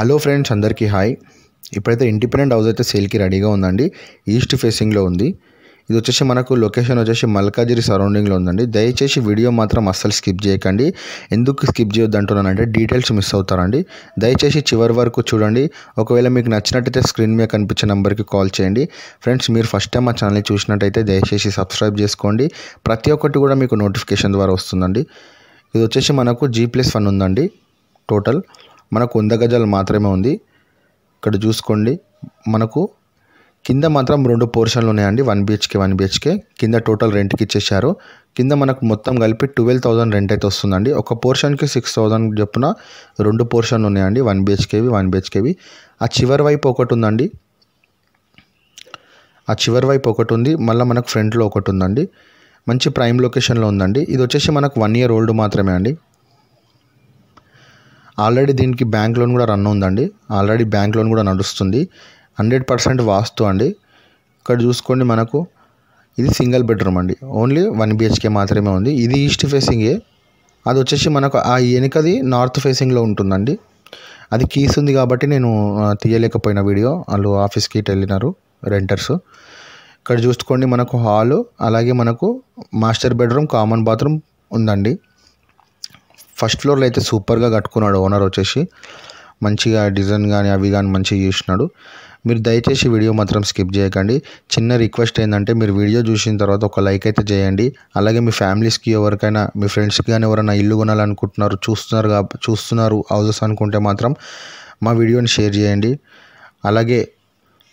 hello friends అందరికీ hi ఇప్పుడైతే independent house అయితే సేల్కి రెడీగా ఉందండి ఈస్ట్ ఫేసింగ్లో ఉంది ఇది వచ్చేసి మనకు లొకేషన్ వచ్చేసి మల్కాజిరి సరౌండింగ్లో ఉందండి దయచేసి వీడియో మాత్రం అస్సలు స్కిప్ చేయకండి ఎందుకు స్కిప్ చేయొద్దు అంటున్నానంటే డీటెయిల్స్ మిస్ అవుతారండి దయచేసి చివరి వరకు చూడండి ఒకవేళ మీకు నచ్చినట్టయితే స్క్రీన్ మీద కనిపించే నెంబర్కి కాల్ చేయండి ఫ్రెండ్స్ మీరు ఫస్ట్ టైం మా ఛానల్ చూసినట్టయితే దయచేసి సబ్స్క్రైబ్ చేసుకోండి ప్రతి ఒక్కటి కూడా మీకు నోటిఫికేషన్ ద్వారా వస్తుందండి ఇది వచ్చేసి మనకు జీ ప్లస్ వన్ ఉందండి టోటల్ మనకు వంద గజాలు మాత్రమే ఉంది ఇక్కడ చూసుకోండి మనకు కింద మాత్రం రెండు పోర్షన్లు ఉన్నాయండి వన్ బిహెచ్కే వన్ బిహెచ్కే కింద టోటల్ రెంట్కి ఇచ్చేసారు కింద మనకు మొత్తం కలిపి ట్వెల్వ్ థౌసండ్ రెంట్ అయితే వస్తుందండి ఒక పోర్షన్కి సిక్స్ థౌసండ్ చెప్పున రెండు పోర్షన్లు ఉన్నాయండి వన్ బిహెచ్కేవి వన్ బిహెచ్కేవి ఆ చివరి వైపు ఒకటి ఉందండి ఆ చివరి వైపు ఒకటి ఉంది మళ్ళీ మనకు ఫ్రంట్లో ఒకటి ఉందండి మంచి ప్రైమ్ లొకేషన్లో ఉందండి ఇది వచ్చేసి మనకు వన్ ఇయర్ ఓల్డ్ మాత్రమే అండి ఆల్రెడీ దీనికి బ్యాంక్ లోన్ కూడా రన్ ఉందండి ఆల్రెడీ బ్యాంక్ లోన్ కూడా నడుస్తుంది హండ్రెడ్ పర్సెంట్ వాస్తు అండి ఇక్కడ చూసుకోండి మనకు ఇది సింగిల్ బెడ్రూమ్ అండి ఓన్లీ వన్ బిహెచ్కే మాత్రమే ఉంది ఇది ఈస్ట్ ఫేసింగే అది వచ్చేసి మనకు ఆ వెనుకది నార్త్ ఫేసింగ్లో ఉంటుందండి అది కీస్ ఉంది కాబట్టి నేను తీయలేకపోయిన వీడియో వాళ్ళు ఆఫీస్కి వెళ్ళినారు రెంటర్స్ ఇక్కడ చూసుకోండి మనకు హాలు అలాగే మనకు మాస్టర్ బెడ్రూమ్ కామన్ బాత్రూమ్ ఉందండి ఫస్ట్ ఫ్లోర్లో అయితే సూపర్గా కట్టుకున్నాడు ఓనర్ వచ్చేసి మంచిగా డిజైన్ కానీ అవి కానీ మంచిగా చేసినాడు మీరు దయచేసి వీడియో మాత్రం స్కిప్ చేయకండి చిన్న రిక్వెస్ట్ ఏంటంటే మీరు వీడియో చూసిన తర్వాత ఒక లైక్ అయితే చేయండి అలాగే మీ ఫ్యామిలీస్కి ఎవరికైనా మీ ఫ్రెండ్స్కి కానీ ఎవరైనా ఇల్లు కొనాలనుకుంటున్నారు చూస్తున్నారు చూస్తున్నారు హౌజెస్ అనుకుంటే మాత్రం మా వీడియోని షేర్ చేయండి అలాగే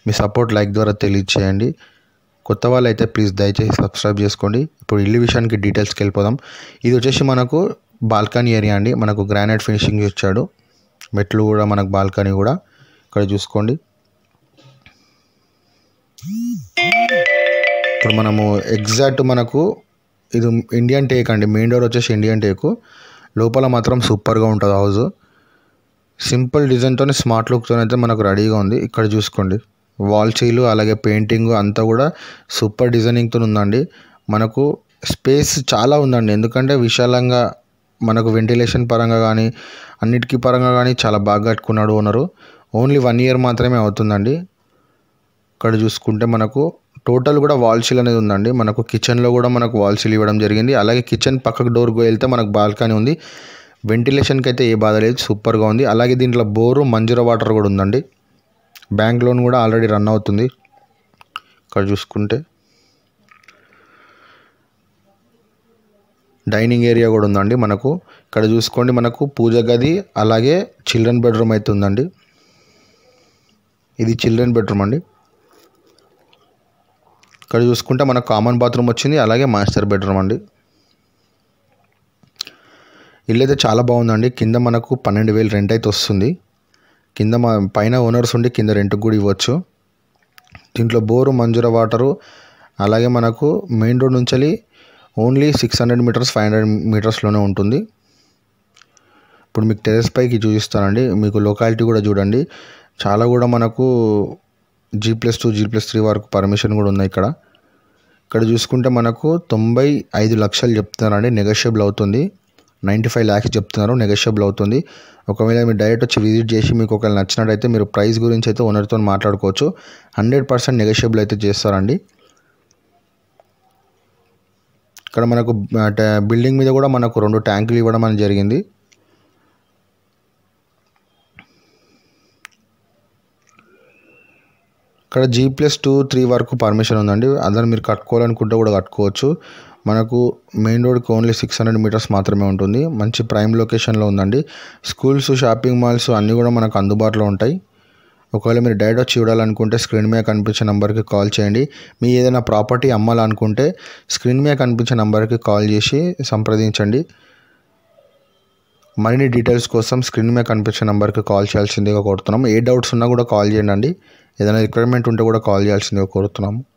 మీ సపోర్ట్ లైక్ ద్వారా తెలియచేయండి కొత్త వాళ్ళు అయితే ప్లీజ్ దయచేసి సబ్స్క్రైబ్ చేసుకోండి ఇప్పుడు ఇల్లు విషయానికి డీటెయిల్స్కి వెళ్ళిపోదాం ఇది వచ్చేసి మనకు బాల్కనీ ఏరియా అండి మనకు గ్రానైట్ ఫినిషింగ్ ఇచ్చాడు మెట్లు కూడా మనకు బాల్కనీ కూడా ఇక్కడ చూసుకోండి ఇప్పుడు మనము ఎగ్జాక్ట్ మనకు ఇది ఇండియన్ టేక్ అండి మెయిన్ డోర్ వచ్చేసి ఇండియన్ టేకు లోపల మాత్రం సూపర్గా ఉంటుంది హౌస్ సింపుల్ డిజైన్తో స్మార్ట్ లుక్తో అయితే మనకు రెడీగా ఉంది ఇక్కడ చూసుకోండి వాల్ చీలు అలాగే పెయింటింగ్ అంతా కూడా సూపర్ డిజైనింగ్తో ఉందండి మనకు స్పేస్ చాలా ఉందండి ఎందుకంటే విశాలంగా మనకు వెంటిలేషన్ పరంగా కానీ అన్నిటికీ పరంగా కానీ చాలా బాగా కట్టుకున్నాడు ఓనరు ఓన్లీ వన్ ఇయర్ మాత్రమే అవుతుందండి ఇక్కడ చూసుకుంటే మనకు టోటల్ కూడా వాల్సీల్ అనేది ఉందండి మనకు కిచెన్లో కూడా మనకు వాల్సీల్ ఇవ్వడం జరిగింది అలాగే కిచెన్ పక్కకు డోర్కి వెళ్తే మనకు బాల్కనీ ఉంది వెంటిలేషన్కి అయితే ఏ బాధ లేదు సూపర్గా ఉంది అలాగే దీంట్లో బోరు మంజుర వాటర్ కూడా ఉందండి బ్యాంక్ లోన్ కూడా ఆల్రెడీ రన్ అవుతుంది ఇక్కడ చూసుకుంటే డైనింగ్ ఏరియా కూడా ఉందండి మనకు ఇక్కడ చూసుకోండి మనకు పూజ గది అలాగే చిల్డ్రన్ బెడ్రూమ్ అయితే ఉందండి ఇది చిల్డ్రన్ బెడ్రూమ్ అండి ఇక్కడ చూసుకుంటే మనకు కామన్ బాత్రూమ్ వచ్చింది అలాగే మాస్టర్ బెడ్రూమ్ అండి ఇల్లు అయితే చాలా బాగుందండి కింద మనకు పన్నెండు వేలు రెంట్ అయితే వస్తుంది కింద మా పైన ఓనర్స్ ఉండి కింద రెంట్కి కూడా ఇవ్వచ్చు దీంట్లో బోరు మంజుర వాటరు అలాగే మనకు మెయిన్ రోడ్ నుంచి only six hundred metres five hundred మీటర్స్లోనే ఉంటుంది ఇప్పుడు మీకు టెరెస్ పైకి చూపిస్తానండి మీకు లొకాలిటీ కూడా చూడండి చాలా కూడా మనకు G plus two G plus three వరకు పర్మిషన్ కూడా ఉంది ఇక్కడ ఇక్కడ చూసుకుంటే మనకు తొంభై ఐదు లక్షలు చెప్తున్నారండి నెగోషియబుల్ అవుతుంది నైంటీ ఫైవ్ ల్యాక్స్ చెప్తున్నారు నెగోషియబుల్ అవుతుంది ఒకవేళ మీరు డైరెక్ట్ వచ్చి విజిట్ చేసి మీకు ఒకవేళ నచ్చినట్టయితే మీరు ప్రైస్ గురించి అయితే ఓనర్తో మాట్లాడుకోవచ్చు హండ్రెడ్ పర్సెంట్ నెగోషియబుల్ అయితే చేస్తారండి ఇక్కడ మనకు బిల్డింగ్ మీద కూడా మనకు రెండు ట్యాంకులు ఇవ్వడం అని జరిగింది ఇక్కడ జీ ప్లస్ టూ త్రీ వరకు పర్మిషన్ ఉందండి అందరూ మీరు కట్టుకోవాలనుకుంటే కూడా కట్టుకోవచ్చు మనకు మెయిన్ రోడ్కి ఓన్లీ సిక్స్ హండ్రెడ్ మీటర్స్ మాత్రమే ఉంటుంది మంచి ప్రైమ్ లొకేషన్లో ఉందండి స్కూల్స్ షాపింగ్ మాల్స్ అన్నీ కూడా మనకు అందుబాటులో ఉంటాయి ఒకవేళ మీరు వచ్చి చూడాలనుకుంటే స్క్రీన్ మీద కనిపించే నెంబర్కి కాల్ చేయండి మీ ఏదైనా ప్రాపర్టీ అమ్మాలనుకుంటే స్క్రీన్ మీద కనిపించే నెంబర్కి కాల్ చేసి సంప్రదించండి మరిన్ని డీటెయిల్స్ కోసం స్క్రీన్ మీద కనిపించే నెంబర్కి కాల్ చేయాల్సిందిగా కోరుతున్నాం ఏ డౌట్స్ ఉన్నా కూడా కాల్ చేయండి ఏదైనా రిక్వైర్మెంట్ ఉంటే కూడా కాల్ చేయాల్సిందిగా కోరుతున్నాము